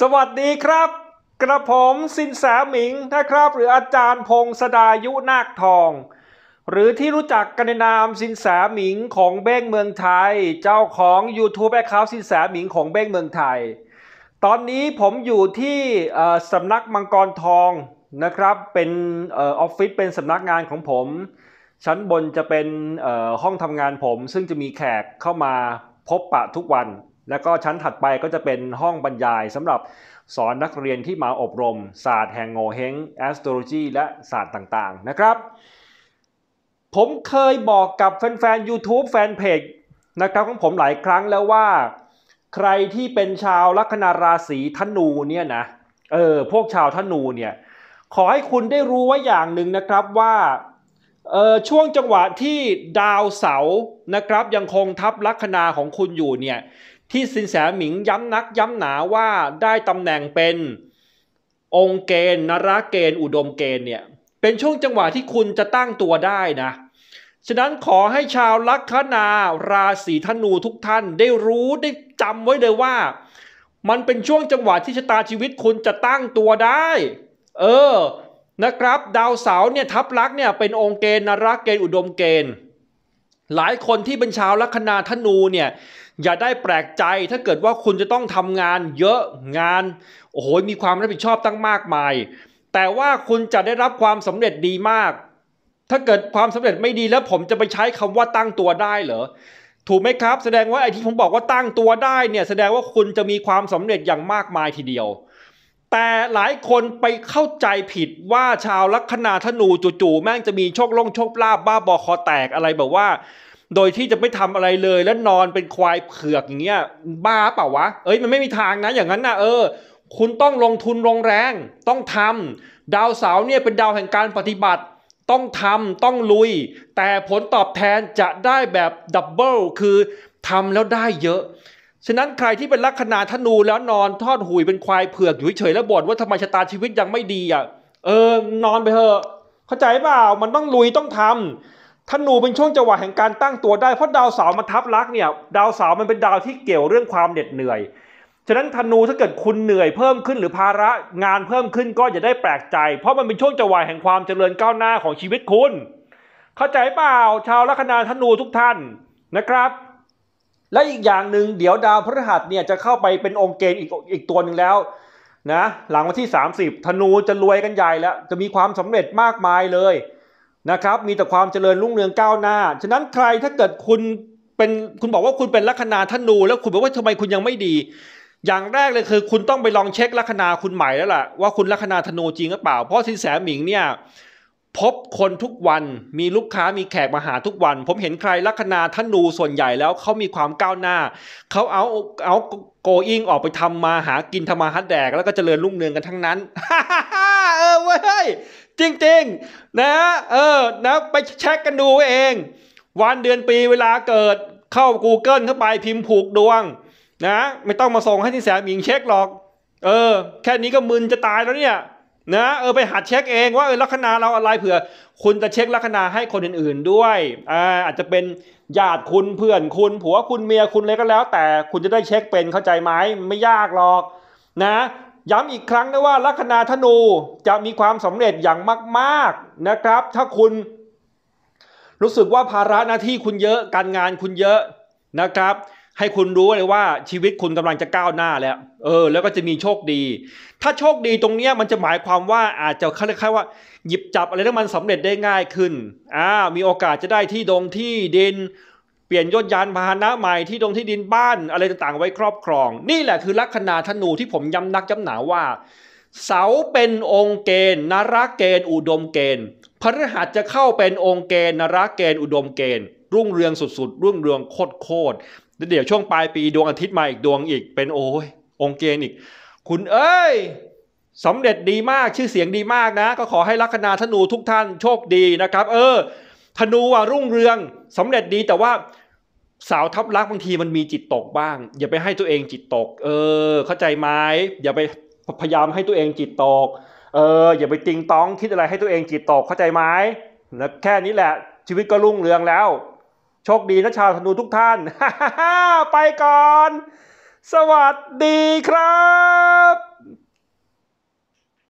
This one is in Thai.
สวัสดีครับ กระผมสินแสหมิงนะครับหรืออาจารย์พงศดายุนาคทอง หรือที่รู้จักกันในนามสินแสหมิงของเบ้งเมืองไทย เจ้าของ YouTube แอคเคาท์สินแสหมิงของเบ้งเมืองไทย ตอนนี้ผมอยู่ที่สำนักมังกรทองนะครับเป็นออฟฟิศเป็นสำนักงานของผมชั้นบนจะเป็นห้องทำงานผมซึ่งจะมีแขกเข้ามาพบปะทุกวันแล้วก็ชั้นถัดไปก็จะเป็นห้องบรรยายสำหรับสอนนักเรียนที่มาอบรมศาสตร์แห่งโงเฮงแอสโทรโลจีและศาสตร์ต่างๆนะครับ ผมเคยบอกกับแฟนๆ YouTube แฟนเพจนะครับของผมหลายครั้งแล้วว่า ใครที่เป็นชาวลัคนาราศีธนูเนี่ยนะเออพวกชาวธนูเนี่ย ขอให้คุณได้รู้ว่าอย่างหนึ่งนะครับว่าเออช่วงจังหวะที่ดาวเสาร์นะครับยังคงทับลัคนาของคุณอยู่เนี่ยที่สินแสหมิงย้ำนักย้ำหนาว่าได้ตำแหน่งเป็นองค์เกณฑ์นราเกณฑ์อุดมเกณฑ์เนี่ยเป็นช่วงจังหวะที่คุณจะตั้งตัวได้นะฉะนั้นขอให้ชาวลัคนา ราศีธนูทุกท่านได้รู้ได้จำไว้เลยว่า มันเป็นช่วงจังหวะที่ชะตาชีวิตคุณจะตั้งตัวได้ เออนะครับ ดาวเสาร์เนี่ยทับลักเนี่ยเป็นองค์เกณฑ์นราเกณฑ์อุดมเกณฑ์หลายคนที่เป็นชาวลัคนาธนูเนี่ยอย่าได้แปลกใจถ้าเกิดว่าคุณจะต้องทำงานเยอะงาน โอ้โหมีความรับผิดชอบตั้งมากมาย แต่ว่าคุณจะได้รับความสำเร็จดีมาก ถ้าเกิดความสำเร็จไม่ดีแล้วผมจะไปใช้คำว่าตั้งตัวได้เหรอถูกไหมครับแสดงว่าไอ้ที่ผมบอกว่าตั้งตัวได้เนี่ยแสดงว่าคุณจะมีความสำเร็จอย่างมากมายทีเดียวแต่หลายคนไปเข้าใจผิดว่าชาวลัคนาธนูจู่ๆแม่งจะมีโชคล่งโชคลาบ บ้าบอคอแตกอะไรแบบว่าโดยที่จะไม่ทำอะไรเลยแล้วนอนเป็นควายเผือกอย่างเงี้ยบ้าเปล่าวะเอ้ยมันไม่มีทางนะ อย่างนั้นนะเออ คุณต้องลงทุนลงแรงต้องทำ ดาวเสาเนี่ยเป็นดาวแห่งการปฏิบัติต้องทำต้องลุย แต่ผลตอบแทนจะได้แบบดับเบิลคือทำแล้วได้เยอะฉะนั้นใครที่เป็นลัคนาธนูแล้วนอนทอดหุยเป็นควายเผือกอยู่เฉยแล้วบ่นว่าทำไมชะตาชีวิตยังไม่ดีอ่ะ เออนอนไปเถอะ เข้าใจเปล่ามันต้องลุยต้องทำธนูเป็นช่วงจังหวะแห่งการตั้งตัวได้เพราะดาวเสาร์มาทับลักเนี่ย ดาวเสาร์มันเป็นดาวที่เกี่ยวเรื่องความเหน็ดเหนื่อย ฉะนั้นธนูถ้าเกิดคุณเหนื่อยเพิ่มขึ้นหรือภาระงานเพิ่มขึ้นก็อย่าได้แปลกใจ เพราะมันเป็นช่วงจังหวะแห่งความเจริญก้าวหน้าของชีวิตคุณ เข้าใจเปล่า ชาวลัคนาธนูทุกท่านนะครับและอีกอย่างหนึ่งเดี๋ยวดาวพฤหัสเนี่ยจะเข้าไปเป็นองค์เกณฑ์อีกอีกตัวหนึ่งแล้วนะหลังวันที่ 30 ธนูจะรวยกันใหญ่แล้วจะมีความสำเร็จมากมายเลยนะครับ มีแต่ความเจริญรุ่งเรืองก้าวหน้า ฉะนั้นใครถ้าเกิดคุณเป็นคุณบอกว่าคุณเป็นลัคนาธนูแล้วคุณบอกว่าทำไมคุณยังไม่ดี อย่างแรกเลยคือ คุณต้องไปลองเช็คลัคนาคุณใหม่แล้วล่ะว่าคุณลัคนาธนูจริงหรือเปล่าเพราะสินแสหมิงเนี่ยพบคนทุกวันมีลูกค้ามีแขกมาหาทุกวัน ผมเห็นใครลัคนาธนูส่วนใหญ่แล้วเขามีความก้าวหน้า เขาเอาเอาโกอิงออกไปทำมาหากินทำมาฮัดแดกแล้วก็เจริญรุ่งเรืองกันทั้งนั้นเออเว้ย จริงๆ นะ เออนะไปเช็คกันดูเอง วันเดือนปีเวลาเกิด เข้า Google เข้าไปพิมพ์ผูกดวง นะไม่ต้องมาส่งให้ที่แสมิงเช็คหรอก เออ แค่นี้ก็มึนจะตายแล้วเนี่ยนะเออไปหัดเช็คเอง ว่าเออลัคนาเราอะไรเผื่อคุณจะเช็คลัคนาให้คนอื่น ๆด้วยอ่าอาจจะเป็นญาติคุณเพื่อนคุณผัวคุณเมียคุณเลยก็แล้ว แต่คุณจะได้เช็คเป็นเข้าใจไหมไม่ยากหรอก นะ ย้ำอีกครั้งนะว่าลัคนาธนูจะมีความสำเร็จอย่างมาก ๆนะครับ ถ้าคุณ รู้สึกว่าภาระหน้าที่คุณเยอะการงานคุณเยอะนะครับให้คุณรู้เลยว่า ชีวิตคุณกำลังจะก้าวหน้าแล้ว เออ แล้วก็จะมีโชคดี ถ้าโชคดีตรงเนี้ยมันจะหมายความว่าอาจจะคล้ายๆว่า หยิบจับอะไรที่มันสำเร็จได้ง่ายขึ้นอ่ามีโอกาสจะได้ที่ดงที่ดิน เปลี่ยนยศยานพาหนะใหม่ ที่ดงที่ดินบ้าน อะไรต่างๆไว้ครอบครอง นี่แหละคือลัคนาธนูที่ผมย้ำนักย้ำหนาว่า เสาเป็นองค์เกณฑ์นรกเกณฑ์อุดมเกณฑ์พฤหัสจะเข้าเป็นองค์เกณฑ์นรกเกณฑ์อุดมเกณฑ์ รุ่งเรืองสุดๆรุ่งเรืองโคตรเดี๋ยวช่วงปลายปีดวงอาทิตย์มาอีกดวงอีก เป็นโอ้ยองเกณฑ์อีก คุณเอ้ยสำเร็จดีมากชื่อเสียงดีมากนะ ก็ขอให้ลัคนาธนูทุกท่านโชคดีนะครับ เออธนูว่ารุ่งเรืองสำเร็จดีแต่ว่าสาวทับลักบางทีมันมีจิตตกบ้าง อย่าไปให้ตัวเองจิตตก เออเข้าใจไหมอย่าไปพยายามให้ตัวเองจิตตก เอออย่าไปติงต้องคิดอะไรให้ตัวเองจิตตกเข้าใจไหมแลแค่นี้แหละ ชีวิตก็รุ่งเรืองแล้วโชคดีนะชาวธนูทุกท่าน ไปก่อน สวัสดีครับ